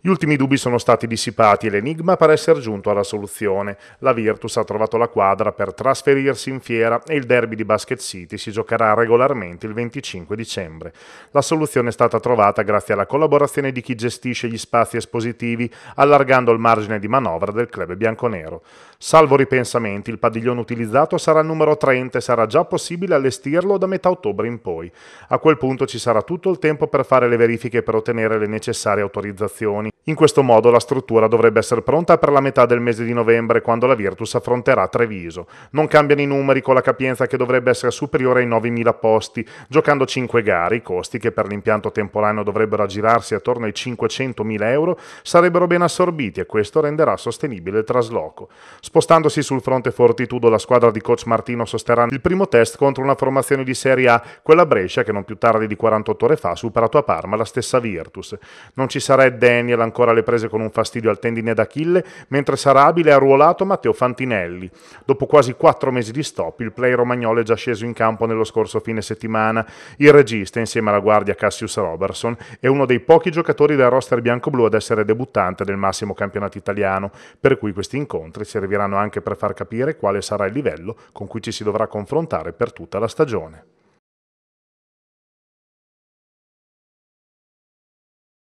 Gli ultimi dubbi sono stati dissipati e l'enigma pare essere giunto alla soluzione. La Virtus ha trovato la quadra per trasferirsi in fiera e il derby di Basket City si giocherà regolarmente il 25 dicembre. La soluzione è stata trovata grazie alla collaborazione di chi gestisce gli spazi espositivi, allargando il margine di manovra del club bianconero. Salvo ripensamenti, il padiglione utilizzato sarà il numero 30 e sarà già possibile allestirlo da metà ottobre in poi. A quel punto ci sarà tutto il tempo per fare le verifiche e per ottenere le necessarie autorizzazioni giorni. In questo modo la struttura dovrebbe essere pronta per la metà del mese di novembre quando la Virtus affronterà Treviso. Non cambiano i numeri con la capienza che dovrebbe essere superiore ai 9.000 posti, giocando 5 gare, i costi che per l'impianto temporaneo dovrebbero aggirarsi attorno ai 500.000 euro sarebbero ben assorbiti e questo renderà sostenibile il trasloco. Spostandosi sul fronte Fortitudo la squadra di coach Martino sosterrà il primo test contro una formazione di Serie A, quella Brescia che non più tardi di 48 ore fa ha superato a Parma la stessa Virtus. Non ci sarà Daniel Michel ancora alle prese con un fastidio al tendine d'Achille, mentre sarà Sarabile ha ruolato Matteo Fantinelli. Dopo quasi quattro mesi di stop, il play romagnolo è già sceso in campo nello scorso fine settimana. Il regista, insieme alla guardia Cassius Robertson, è uno dei pochi giocatori del roster bianco-blu ad essere debuttante del massimo campionato italiano, per cui questi incontri serviranno anche per far capire quale sarà il livello con cui ci si dovrà confrontare per tutta la stagione.